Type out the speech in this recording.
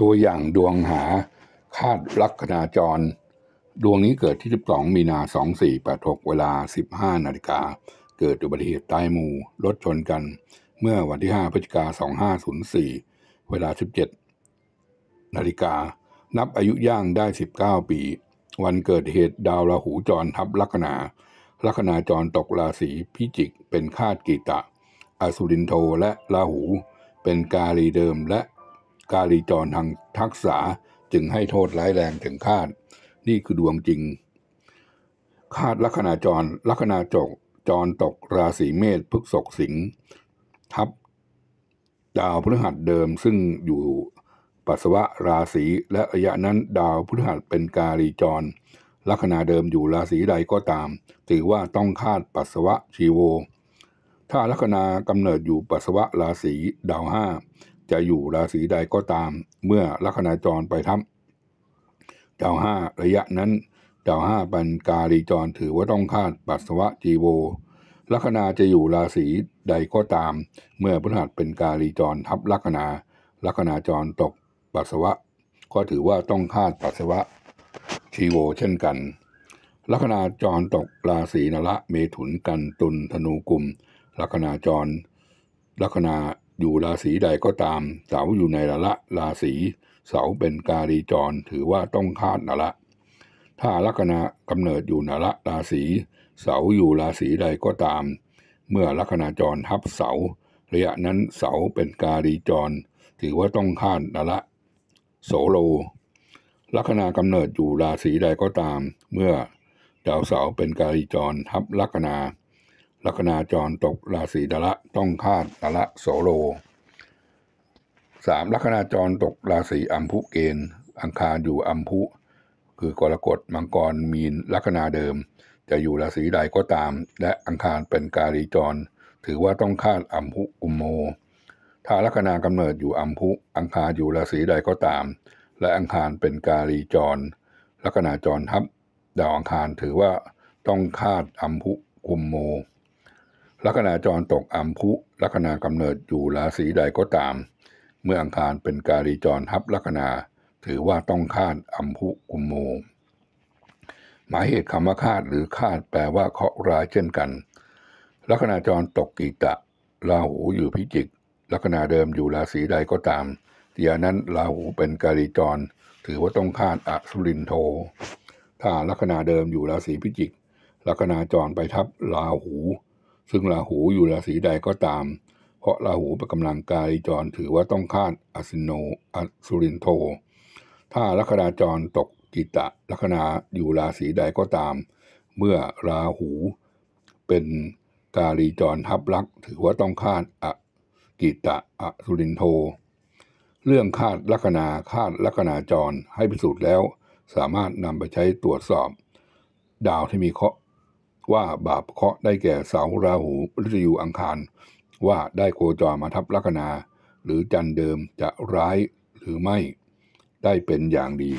ตัวอย่างดวงหาคาดลัคนาจร ดวงนี้เกิดที่ 12 มีนา 2486 เวลา 15 นาฬิกา เกิดอุบัติเหตุใต้มูรถชนกัน เมื่อวันที่ 5 พฤศจิกา2504 เวลา 17 นาฬิกานับอายุย่างได้ 19 ปี วันเกิดเหตุดาวราหูจรทับลัคนาลัคนาจรตกราศีพิจิกเป็นคาดกีตะ อสุรินโทและราหู เป็นกาลีเดิมและกาลีจรทางทักษะจึงให้โทษร้ายแรงถึงคาด นี่คือดวงจริงคาดลัคนาจรลัคนาจกจรตกราศีเมษพฤกษกสิงห์ทับดาวพฤหัสเดิมซึ่งอยู่ปัสสาวะราศี และระยะนั้นดาวพฤหัสเป็นกาลีจร ลัคนาเดิมอยู่ราศีใดก็ตาม ถือว่าต้องคาดปัสสาวะชีโว ถ้าลัคนากำเนิดอยู่ปัสสาวะราศีดาวห้าจะอยู่ราศีใดก็ตามเมื่อลัคนาจรไปทับดาวห้าระยะนั้นดาวห้าปันกาลีจรถือว่าต้องคาดปัสสาวะจีโว ลัคนาจะอยู่ราศีใดก็ตาม เมื่อพฤหัสเป็นกาลีจรทับลัคนาลัคนาจรตกปัสสาวะ ก็ถือว่าต้องคาดปัสสาวะชีโว เช่นกัน ลัคนาจรตกราศีนละเมถุนกันตุลธนูกลุ่ม ลัคนาจร ลัคนาอยู่ราศีใดก็ตาม เสาอยู่ในละละราศีเสาเป็นกาลีจร ถือว่าต้องคาดนะละ ถ้าลัคนากำเนิดอยู่นะละราศีเสาอยู่ราศีใดก็ตาม เมื่อลัคนาจรทับเสา ระยะนั้นเสาเป็นกาลีจร ถือว่าต้องคาดนะละโสโล ลัคนากำเนิดอยู่ราศีใดก็ตาม เมื่อดาวเสาเป็นกาลีจรทับลัคนาลัคนาจรตกราศีดละต้องคาดดละโสโลสามลัคนาจรตกราศีอัมพุเกณฑ์ อังคารอยู่อัมพุ คือกรกฎมังกรมีนลัคนาเดิม จะอยู่ราศีใดก็ตาม และอังคารเป็นกาลีจร ถือว่าต้องคาดอัมพุกุมโม ถ้าลัคนากำเนิดอยู่อัมพุอังคารอยู่ราศีใดก็ตาม และอังคารเป็นกาลีจร ลัคนาจรทับดาวอังคารถือว่าต้องคาดอัมพุกุมโมลัคนาจรตกอัมพุลัคนากำเนิดอยู่ราศีใดก็ตาม เมื่ออังคารเป็นการีจรทับลัคนาถือว่าต้องคาดอัมพุกุมโมหมายเหตุคำว่าคาดหรือคาดแปลว่าเคาะร้ายเช่นกัน ลัคนาจรตกกีตะ ราหูอยู่พิจิกลัคนาเดิมอยู่ราศีใดก็ตามเดียนั้นราหูเป็นการีจร ถือว่าต้องคาดอสุรินโทถ้าลัคนาเดิมอยู่ราศีพิจิก ลัคนาจรไปทับราหูซึ่งราหูอยู่ราศีใดก็ตาม เพราะราหูเป็นกำลังกายจรถือว่าต้องคาดอสินโนอสุรินโท ถ้าลัคนาจรตกกิตะลัคนาอยู่ราศีใดก็ตาม เมื่อราหูเป็นกาลีจรทับลักถือว่าต้องคาดอกิตะอสุรินโท เรื่องคาดลัคนาคาดลัคนาจรให้พิสูจน์แล้ว สามารถนำไปใช้ตรวจสอบดาวที่มีเคราะว่าบาปเคาะได้แก่เสาราหูฤยูอังคาร ว่าได้โคจรมาทับลัคนา หรือจันเดิมจะร้ายหรือไม่ ได้เป็นอย่างดี